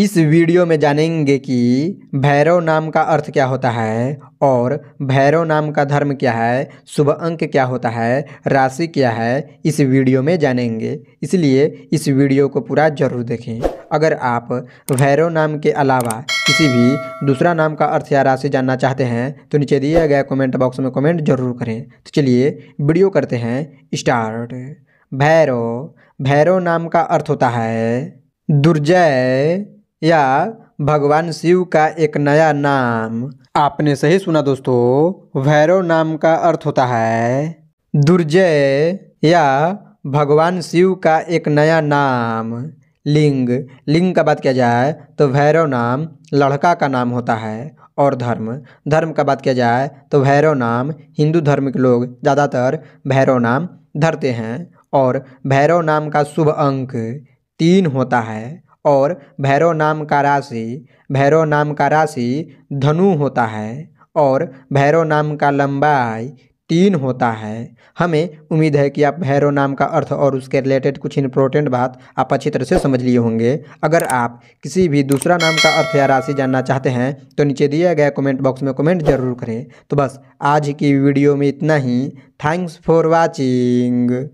इस वीडियो में जानेंगे कि भैरव नाम का अर्थ क्या होता है और भैरव नाम का धर्म क्या है शुभ अंक क्या होता है राशि क्या है इस वीडियो में जानेंगे इसलिए इस वीडियो को पूरा जरूर देखें अगर आप भैरव नाम के अलावा किसी भी दूसरा नाम का अर्थ या राशि जानना चाहते हैं तो नीचे दिए गए कमेंट बॉक्स में कमेंट जरूर करें तो चलिए वीडियो करते हैं स्टार्ट भैरव भैरव नाम का अर्थ होता है दुर्जय या भगवान शिव का एक नया नाम आपने सही सुना दोस्तों भैरव नाम का अर्थ होता है दुर्जय या भगवान शिव का एक नया नाम लिंग लिंग का बात किया जाए तो भैरव नाम लड़का का नाम होता है और धर्म धर्म का बात किया जाए तो भैरव नाम हिंदू धर्म के लोग ज़्यादातर भैरव नाम धरते हैं और भैरव नाम का शुभ अंक तीन होता है और भैरव नाम का राशि भैरव नाम का राशि धनु होता है और भैरव नाम का लंबाई तीन होता है हमें उम्मीद है कि आप भैरव नाम का अर्थ और उसके रिलेटेड कुछ इंपॉर्टेंट बात आप अच्छी तरह से समझ लिए होंगे अगर आप किसी भी दूसरा नाम का अर्थ या राशि जानना चाहते हैं तो नीचे दिया गया कमेंट बॉक्स में कमेंट जरूर करें तो बस आज की वीडियो में इतना ही थैंक्स फॉर वॉचिंग